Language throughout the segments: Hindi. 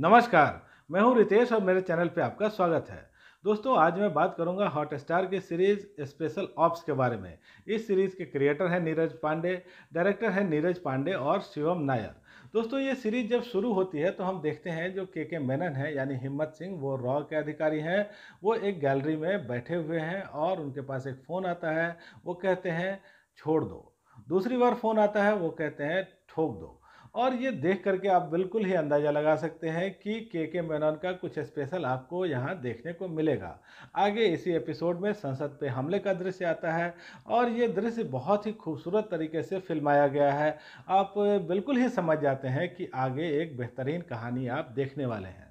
नमस्कार मैं हूं रितेश और मेरे चैनल पे आपका स्वागत है दोस्तों आज मैं बात करूंगा स्टार के सीरीज स्पेशल ऑप्स के बारे में इस सीरीज़ के क्रिएटर हैं नीरज पांडे डायरेक्टर हैं नीरज पांडे और शिवम नायर दोस्तों ये सीरीज़ जब शुरू होती है तो हम देखते हैं जो के के मेनन है यानी हिम्मत सिंह वो रॉ के अधिकारी हैं वो एक गैलरी में बैठे हुए हैं और उनके पास एक फ़ोन आता है वो कहते हैं छोड़ दो दूसरी बार फ़ोन आता है वो कहते हैं ठोक दो और ये देख करके आप बिल्कुल ही अंदाज़ा लगा सकते हैं कि के के मेनन का कुछ स्पेशल आपको यहाँ देखने को मिलेगा आगे इसी एपिसोड में संसद पे हमले का दृश्य आता है और ये दृश्य बहुत ही खूबसूरत तरीके से फिल्माया गया है आप बिल्कुल ही समझ जाते हैं कि आगे एक बेहतरीन कहानी आप देखने वाले हैं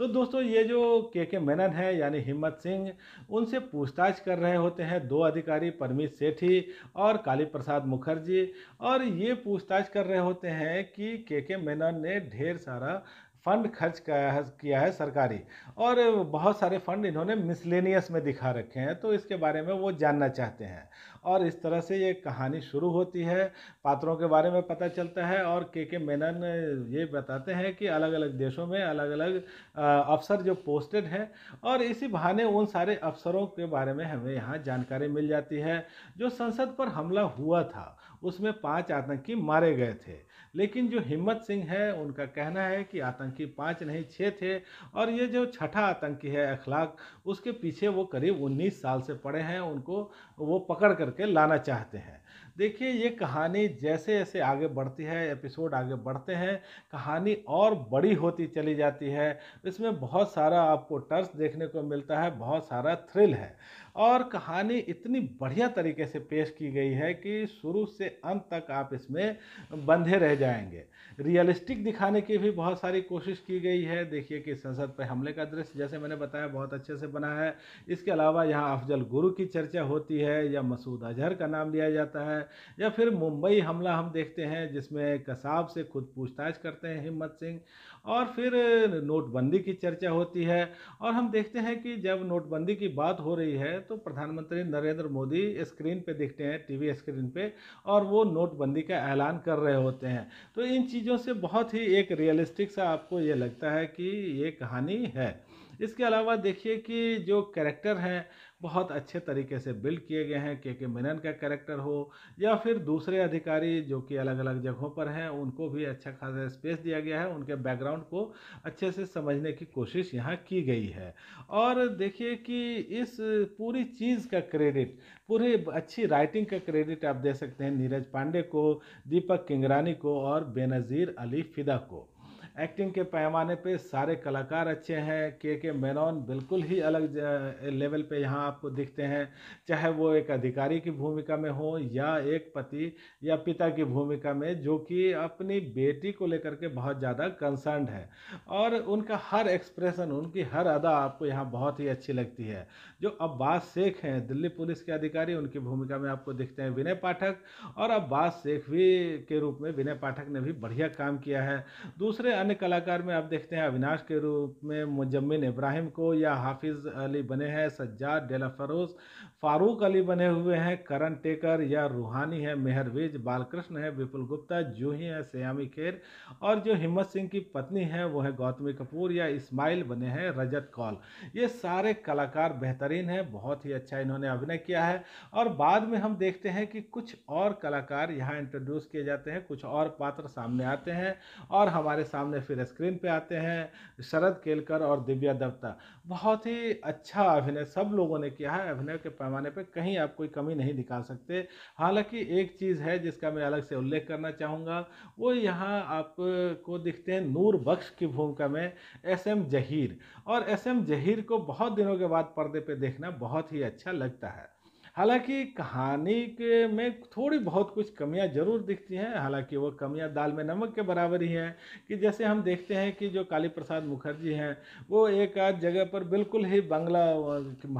तो दोस्तों ये जो के के मेनन है यानी हिम्मत सिंह उनसे पूछताछ कर रहे होते हैं दो अधिकारी परमीत सेठी और काली प्रसाद मुखर्जी और ये पूछताछ कर रहे होते हैं कि के के मेनन ने ढेर सारा फंड खर्च किया है किया है सरकारी और बहुत सारे फंड इन्होंने मिसलेनियस में दिखा रखे हैं तो इसके बारे में वो जानना चाहते हैं और इस तरह से ये कहानी शुरू होती है पात्रों के बारे में पता चलता है और के के मेनन ये बताते हैं कि अलग अलग देशों में अलग अलग अफसर जो पोस्टेड हैं और इसी बहाने उन सारे अफसरों के बारे में हमें यहाँ जानकारी मिल जाती है जो संसद पर हमला हुआ था उसमें पाँच आतंकी मारे गए थे लेकिन जो हिम्मत सिंह है उनका कहना है कि आतंक आतंकी पांच नहीं छः थे और ये जो छठा आतंकी है अखलाक उसके पीछे वो करीब उन्नीस साल से पड़े हैं उनको वो पकड़ करके लाना चाहते हैं देखिए ये कहानी जैसे जैसे आगे बढ़ती है एपिसोड आगे बढ़ते हैं कहानी और बड़ी होती चली जाती है इसमें बहुत सारा आपको टर्स देखने को मिलता है बहुत सारा थ्रिल है और कहानी इतनी बढ़िया तरीके से पेश की गई है कि शुरू से अंत तक आप इसमें बंधे रह जाएंगे रियलिस्टिक दिखाने की भी बहुत सारी कोशिश कोशिश की गई है देखिए कि संसद पर हमले का दृश्य जैसे मैंने बताया बहुत अच्छे से बना है इसके अलावा यहाँ अफजल गुरु की चर्चा होती है या मसूद अजहर का नाम लिया जाता है या फिर मुंबई हमला हम देखते हैं जिसमें कसाब से खुद पूछताछ करते हैं हिम्मत सिंह और फिर नोटबंदी की चर्चा होती है और हम देखते हैं कि जब नोटबंदी की बात हो रही है तो प्रधानमंत्री नरेंद्र मोदी स्क्रीन पे देखते हैं टीवी स्क्रीन पे और वो नोटबंदी का ऐलान कर रहे होते हैं तो इन चीज़ों से बहुत ही एक रियलिस्टिक सा आप आपको ये लगता है कि ये कहानी है इसके अलावा देखिए कि जो कैरेक्टर हैं बहुत अच्छे तरीके से बिल्ड किए गए हैं के के मिनन का कैरेक्टर हो या फिर दूसरे अधिकारी जो कि अलग अलग जगहों पर हैं उनको भी अच्छा खासा स्पेस दिया गया है उनके बैकग्राउंड को अच्छे से समझने की कोशिश यहाँ की गई है और देखिए कि इस पूरी चीज़ का क्रेडिट पूरी अच्छी राइटिंग का क्रेडिट आप दे सकते हैं नीरज पांडे को दीपक किंगरानी को और बेनज़ीर अली फिदा को एक्टिंग के पैमाने पे सारे कलाकार अच्छे हैं के के मेनॉन बिल्कुल ही अलग लेवल पे यहाँ आपको दिखते हैं चाहे वो एक अधिकारी की भूमिका में हो या एक पति या पिता की भूमिका में जो कि अपनी बेटी को लेकर के बहुत ज़्यादा कंसर्न है और उनका हर एक्सप्रेशन उनकी हर अदा आपको यहाँ बहुत ही अच्छी लगती है जो अब्बास शेख हैं दिल्ली पुलिस के अधिकारी उनकी भूमिका में आपको दिखते हैं विनय पाठक और अब्बास शेख भी के रूप में विनय पाठक ने भी बढ़िया काम किया है दूसरे अन्य कलाकार में आप देखते हैं अविनाश के रूप में मुजम्मिन इब्राहिम को या हाफिज़ अली बने हैं सज्जाद डेला फरोज फारूक अली बने हुए हैं करण टेकर या रूहानी है मेहरवेज बालकृष्ण है विपुल गुप्ता जूही है सयामी खेर और जो हिम्मत सिंह की पत्नी है वो है गौतमी कपूर या इस्माइल बने हैं रजत कौल ये सारे कलाकार बेहतरीन हैं बहुत ही अच्छा इन्होंने अभिनय किया है और बाद में हम देखते हैं कि कुछ और कलाकार यहाँ इंट्रोड्यूस किए जाते हैं कुछ और पात्र सामने आते हैं और हमारे सामने फिर स्क्रीन पर आते हैं शरद केलकर और दिव्या दत्ता बहुत ही अच्छा अभिनय सब लोगों ने किया है अभिनय के पैमाने पर कहीं आप कोई कमी नहीं दिखा सकते हालांकि एक चीज़ है जिसका मैं अलग से उल्लेख करना चाहूँगा वो यहाँ आपको दिखते हैं नूर बख्श की भूमिका में एस एम जहीर और एस एम जहीर को बहुत दिनों के बाद पर्दे पर देखना बहुत ही अच्छा लगता है हालांकि कहानी के में थोड़ी बहुत कुछ कमियां ज़रूर दिखती हैं हालांकि वो कमियां दाल में नमक के बराबर ही हैं कि जैसे हम देखते हैं कि जो काली प्रसाद मुखर्जी हैं वो एक आध जगह पर बिल्कुल ही बंगला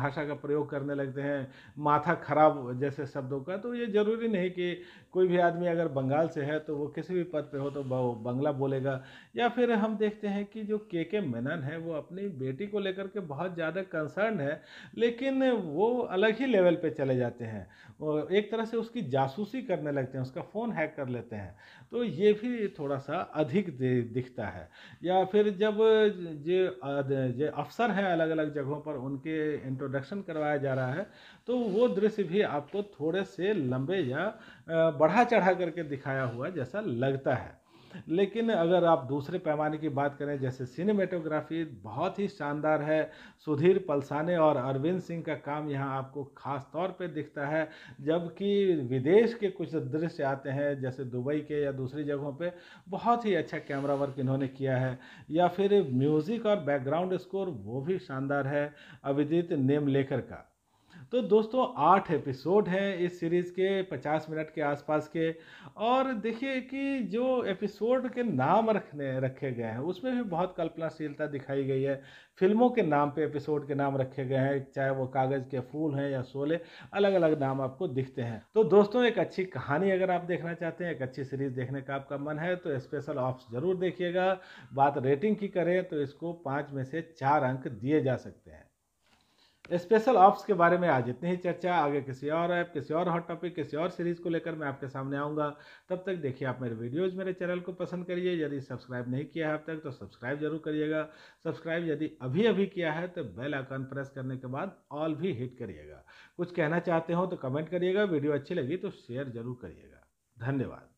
भाषा का प्रयोग करने लगते हैं माथा खराब जैसे शब्दों का तो ये ज़रूरी नहीं कि कोई भी आदमी अगर बंगाल से है तो वो किसी भी पद पर हो तो बंगला बोलेगा या फिर हम देखते हैं कि जो के के मेनन है वो अपनी बेटी को लेकर के बहुत ज़्यादा कंसर्न है लेकिन वो अलग ही लेवल पर चले जाते हैं और एक तरह से उसकी जासूसी करने लगते हैं उसका फ़ोन हैक कर लेते हैं तो ये भी थोड़ा सा अधिक दिखता है या फिर जब जो जो अफसर हैं अलग अलग जगहों पर उनके इंट्रोडक्शन करवाया जा रहा है तो वो दृश्य भी आपको थोड़े से लंबे या बढ़ा चढ़ा करके दिखाया हुआ जैसा लगता है लेकिन अगर आप दूसरे पैमाने की बात करें जैसे सिनेमेटोग्राफी बहुत ही शानदार है सुधीर पलसाने और अरविंद सिंह का काम यहाँ आपको खास तौर पे दिखता है जबकि विदेश के कुछ दृश्य आते हैं जैसे दुबई के या दूसरी जगहों पे बहुत ही अच्छा कैमरा वर्क इन्होंने किया है या फिर म्यूज़िक और बैकग्राउंड स्कोर वो भी शानदार है अभिजीत नेम लेकर का तो दोस्तों आठ एपिसोड हैं इस सीरीज़ के पचास मिनट के आसपास के और देखिए कि जो एपिसोड के नाम रखने रखे गए हैं उसमें भी बहुत कल्पनाशीलता दिखाई गई है फिल्मों के नाम पे एपिसोड के नाम रखे गए हैं चाहे वो कागज़ के फूल हैं या सोले अलग अलग नाम आपको दिखते हैं तो दोस्तों एक अच्छी कहानी अगर आप देखना चाहते हैं एक अच्छी सीरीज़ देखने का आपका मन है तो स्पेशल ऑफ्स ज़रूर देखिएगा बात रेटिंग की करें तो इसको पाँच में से चार अंक दिए जा सकते हैं स्पेशल ऑप्स के बारे में आज इतनी ही चर्चा आगे किसी और ऐप किसी और हॉट टॉपिक किसी और सीरीज़ को लेकर मैं आपके सामने आऊँगा तब तक देखिए आप मेरे वीडियोज़ मेरे चैनल को पसंद करिए यदि सब्सक्राइब नहीं किया है अब तक तो सब्सक्राइब जरूर करिएगा सब्सक्राइब यदि अभी अभी किया है तो बेल आइकन प्रेस करने के बाद ऑल भी हिट करिएगा कुछ कहना चाहते हो तो कमेंट करिएगा वीडियो अच्छी लगी तो शेयर जरूर करिएगा धन्यवाद